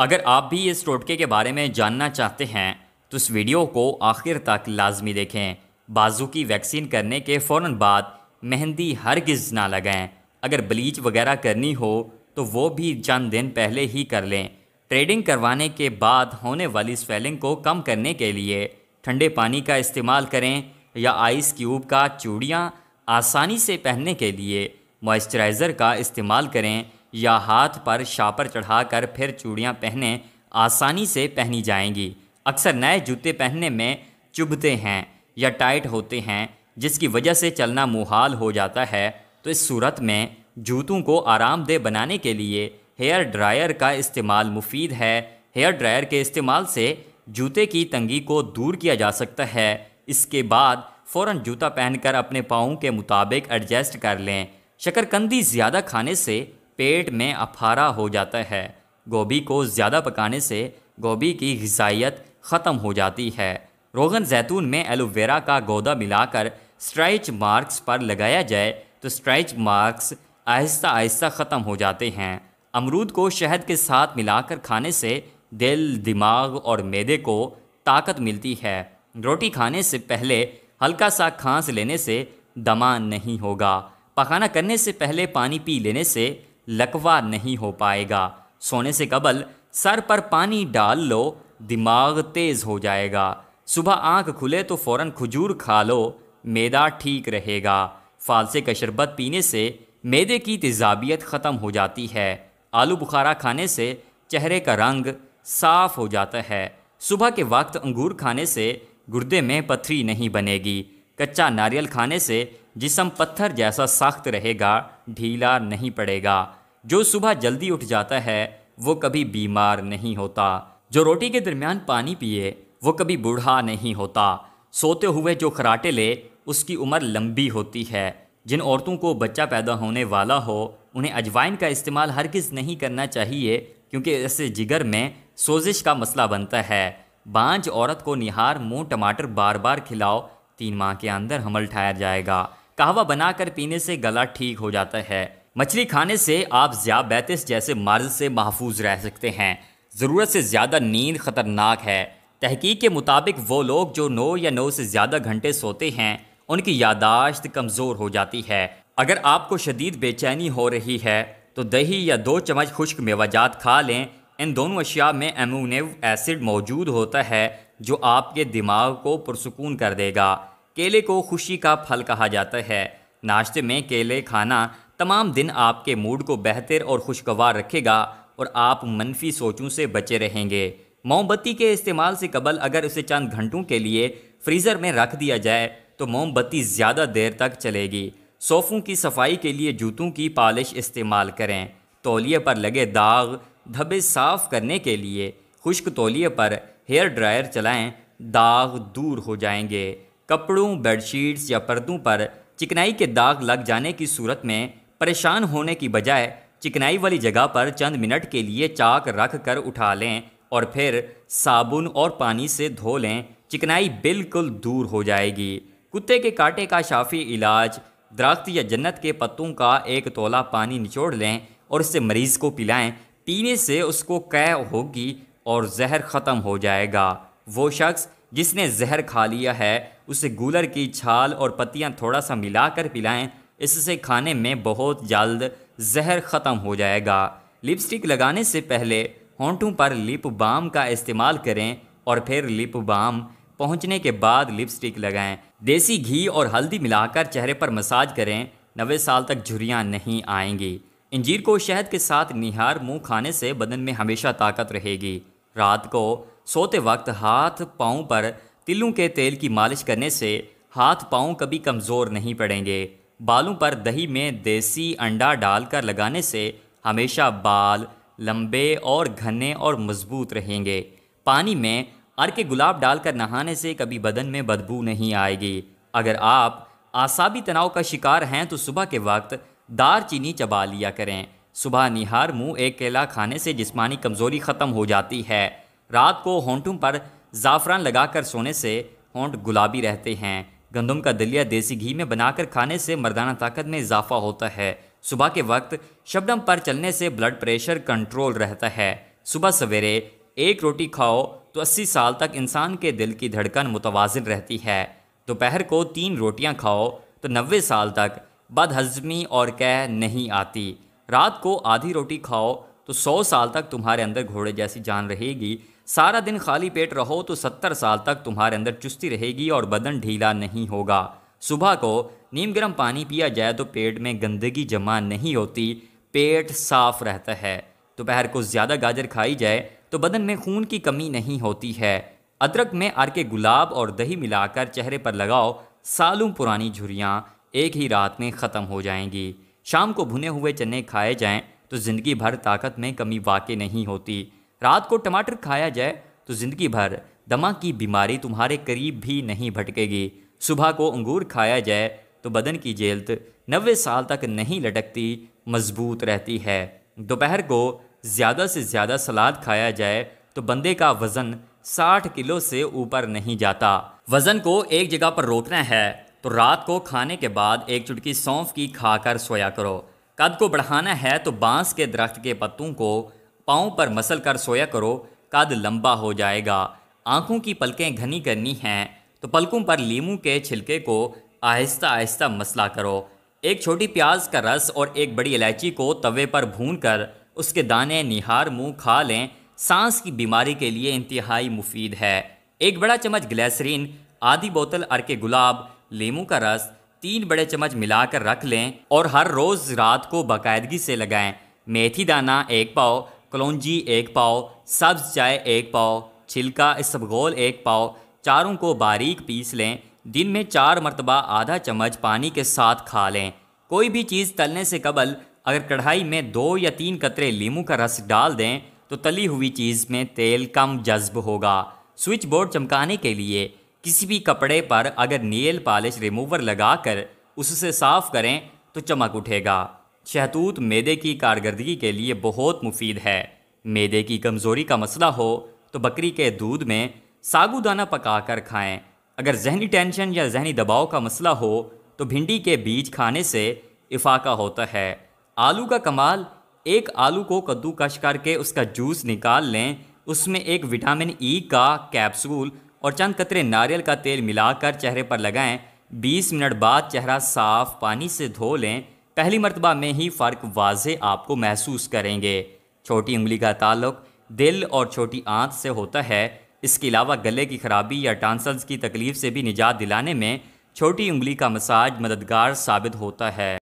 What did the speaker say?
अगर आप भी इस टोटके के बारे में जानना चाहते हैं तो इस वीडियो को आखिर तक लाजमी देखें बाजू की वैक्सीन करने के फ़ौर बाद मेहंदी हरगिज़ ना लगाएं अगर ब्लीच वगैरह करनी हो तो वो भी चंद दिन पहले ही कर लें ट्रेडिंग करवाने के बाद होने वाली स्वेलिंग को कम करने के लिए ठंडे पानी का इस्तेमाल करें या आइस क्यूब का चूड़ियाँ आसानी से पहनने के लिए मॉइस्चराइज़र का इस्तेमाल करें या हाथ पर शापर चढ़ाकर फिर चूड़ियाँ पहने आसानी से पहनी जाएंगी अक्सर नए जूते पहनने में चुभते हैं या टाइट होते हैं जिसकी वजह से चलना मुहाल हो जाता है तो इस सूरत में जूतों को आरामदेह बनाने के लिए हेयर ड्रायर का इस्तेमाल मुफीद है हेयर ड्रायर के इस्तेमाल से जूते की तंगी को दूर किया जा सकता है इसके बाद फ़ौर जूता पहनकर अपने पाँव के मुताबिक एडजस्ट कर लें शक्करकंदी ज़्यादा खाने से पेट में अफारा हो जाता है गोभी को ज़्यादा पकाने से गोभी की गजाइत ख़त्म हो जाती है रोगन जैतून में एलोवेरा का गोदा मिलाकर स्ट्राइच मार्क्स पर लगाया जाए तो स्ट्राइच मार्क्स आहिस्ता आहिस्ता ख़त्म हो जाते हैं अमरूद को शहद के साथ मिलाकर खाने से दिल दिमाग और मैदे को ताकत मिलती है रोटी खाने से पहले हल्का सा खांस लेने से दमा नहीं होगा पखाना करने से पहले पानी पी लेने से लकवा नहीं हो पाएगा सोने से कबल सर पर पानी डाल लो दिमाग तेज़ हो जाएगा सुबह आंख खुले तो फ़ौरन खजूर खा लो मैदा ठीक रहेगा फालसे का शरबत पीने से मैदे की तेजाबियत ख़त्म हो जाती है आलू बुखारा खाने से चेहरे का रंग साफ हो जाता है सुबह के वक्त अंगूर खाने से गुर्दे में पथरी नहीं बनेगी कच्चा नारियल खाने से जिसम पत्थर जैसा सख्त रहेगा ढीला नहीं पड़ेगा जो सुबह जल्दी उठ जाता है वो कभी बीमार नहीं होता जो रोटी के दरमियान पानी पिए वो कभी बूढ़ा नहीं होता सोते हुए जो खराटे ले उसकी उम्र लंबी होती है जिन औरतों को बच्चा पैदा होने वाला हो उन्हें अजवाइन का इस्तेमाल किस नहीं करना चाहिए क्योंकि इससे जिगर में सोजिश का मसला बनता है बांझ औरत को निहार मुँह टमाटर बार बार खिलाओ तीन माह के अंदर हमल ठाया जाएगा कहवा बनाकर पीने से गला ठीक हो जाता है मछली खाने से आप ज्याबैतिस जैसे मर्ज से महफूज रह सकते हैं ज़रूरत से ज़्यादा नींद ख़तरनाक है तहकीक के मुताबिक वो लोग जो नौ या नौ से ज़्यादा घंटे सोते हैं उनकी यादाश्त कमज़ोर हो जाती है अगर आपको शदीद बेचैनी हो रही है तो दही या दो चम्मच खुश्क मेवाजात खा लें इन दोनों अशिया में एमोनिव एसिड मौजूद होता है जो आपके दिमाग को पुरसकून कर देगा केले को खुशी का फल कहा जाता है नाश्ते में केले खाना तमाम दिन आपके मूड को बेहतर और खुशगवार रखेगा और आप मनफी सोचों से बचे रहेंगे मोमबत्ती के इस्तेमाल से कबल अगर उसे चंद घंटों के लिए फ्रीज़र में रख दिया जाए तो मोमबत्ती ज़्यादा देर तक चलेगी सोफ़ों की सफाई के लिए जूतों की पालिश इस्तेमाल करें तौलिए पर लगे दाग धब्बे साफ़ करने के लिए खुश्क तौलिए पर हेयर ड्रायर चलाएं दाग दूर हो जाएंगे कपड़ों बेडशीट्स या पर्दों पर चिकनाई के दाग लग जाने की सूरत में परेशान होने की बजाय चिकनाई वाली जगह पर चंद मिनट के लिए चाक रख कर उठा लें और फिर साबुन और पानी से धो लें चिकनाई बिल्कुल दूर हो जाएगी कुत्ते के कांटे का शाफी इलाज दरख्त या जन्नत के पत्तों का एक तोला पानी निचोड़ लें और इससे मरीज़ को पिलाएं पीने से उसको कै होगी और जहर ख़त्म हो जाएगा वो शख्स जिसने जहर खा लिया है उसे गूलर की छाल और पत्तियां थोड़ा सा मिलाकर पिलाएं इससे खाने में बहुत जल्द जहर ख़त्म हो जाएगा लिपस्टिक लगाने से पहले होंठों पर लिप बाम का इस्तेमाल करें और फिर लिप बाम पहुंचने के बाद लिपस्टिक लगाएं देसी घी और हल्दी मिलाकर चेहरे पर मसाज करें नवे साल तक झुरियाँ नहीं आएंगी इंजीर को शहद के साथ निहार मुंह खाने से बदन में हमेशा ताकत रहेगी रात को सोते वक्त हाथ पाँव पर तिलों के तेल की मालिश करने से हाथ पाँव कभी कमज़ोर नहीं पड़ेंगे बालों पर दही में देसी अंडा डालकर लगाने से हमेशा बाल लंबे और घने और मजबूत रहेंगे पानी में अर के गुलाब डालकर नहाने से कभी बदन में बदबू नहीं आएगी अगर आप आसाबी तनाव का शिकार हैं तो सुबह के वक्त दार चीनी चबा लिया करें सुबह निहार मुंह एक केला खाने से जिस्मानी कमज़ोरी ख़त्म हो जाती है रात को होंटों पर ज़ाफ़रान लगाकर सोने से होंट गुलाबी रहते हैं गंदम का दलिया देसी घी में बनाकर खाने से मर्दाना ताकत में इजाफा होता है सुबह के वक्त शबनम पर चलने से ब्लड प्रेशर कंट्रोल रहता है सुबह सवेरे एक रोटी खाओ तो 80 साल तक इंसान के दिल की धड़कन मुतवाजन रहती है दोपहर को तीन रोटियां खाओ तो 90 साल तक बदहजमी और कह नहीं आती रात को आधी रोटी खाओ तो सौ साल तक तुम्हारे अंदर घोड़े जैसी जान रहेगी सारा दिन खाली पेट रहो तो सत्तर साल तक तुम्हारे अंदर चुस्ती रहेगी और बदन ढीला नहीं होगा सुबह को नीम गर्म पानी पिया जाए तो पेट में गंदगी जमा नहीं होती पेट साफ रहता है दोपहर को ज़्यादा गाजर खाई जाए तो बदन में खून की कमी नहीं होती है अदरक में आर के गुलाब और दही मिलाकर चेहरे पर लगाओ सालों पुरानी झुरियाँ एक ही रात में ख़त्म हो जाएंगी शाम को भुने हुए चने खाए जाएँ तो ज़िंदगी भर ताकत में कमी वाक़ नहीं होती रात को टमाटर खाया जाए तो ज़िंदगी भर दमा की बीमारी तुम्हारे करीब भी नहीं भटकेगी सुबह को अंगूर खाया जाए तो बदन की जेल्त नबे साल तक नहीं लटकती मजबूत रहती है दोपहर को ज़्यादा से ज़्यादा सलाद खाया जाए तो बंदे का वज़न 60 किलो से ऊपर नहीं जाता वज़न को एक जगह पर रोकना है तो रात को खाने के बाद एक चुटकी सौंफ की खाकर सोया करो कद को बढ़ाना है तो बांस के दरख्त के पत्तों को पाँव पर मसल कर सोया करो कद लंबा हो जाएगा आँखों की पलकें घनी करनी हैं तो पलकों पर लीमू के छिलके को आहिस्ता आहिस्ता मसला करो एक छोटी प्याज का रस और एक बड़ी इलायची को तवे पर भून कर उसके दाने निहार मुंह खा लें सांस की बीमारी के लिए इंतहाई मुफीद है एक बड़ा चम्मच ग्लैसरीन आधी बोतल अरके गुलाब लीमू का रस तीन बड़े चम्मच मिलाकर रख लें और हर रोज़ रात को बाकायदगी से लगाएं मेथी दाना एक पाओ कलौजी एक पाओ सब्ज़ चाय एक पाओ छिलका इसबगोल एक पाओ चारों को बारीक पीस लें दिन में चार मरतबा आधा चम्मच पानी के साथ खा लें कोई भी चीज़ तलने से कबल अगर कढ़ाई में दो या तीन कतरे लीमू का रस डाल दें तो तली हुई चीज़ में तेल कम जज्ब होगा स्विच बोर्ड चमकाने के लिए किसी भी कपड़े पर अगर नेल पॉलिश रिमूवर लगाकर उससे साफ करें तो चमक उठेगा शहतूत मैदे की कारकर्दगी के लिए बहुत मुफीद है मैदे की कमज़ोरी का मसला हो तो बकरी के दूध में सागुदाना पका कर खाएँ अगर जहनी टेंशन या जहनी दबाव का मसला हो तो भिंडी के बीज खाने से इफाका होता है आलू का कमाल एक आलू को कद्दूकश करके उसका जूस निकाल लें उसमें एक विटामिन ई e का कैप्सूल और चंद कतरे नारियल का तेल मिलाकर चेहरे पर लगाएं 20 मिनट बाद चेहरा साफ पानी से धो लें पहली मरतबा में ही फ़र्क वाज आपको महसूस करेंगे छोटी उंगली का ताल्लुक दिल और छोटी आंत से होता है इसके अलावा गले की खराबी या टांसल्स की तकलीफ़ से भी निजात दिलाने में छोटी उंगली का मसाज मददगार साबित होता है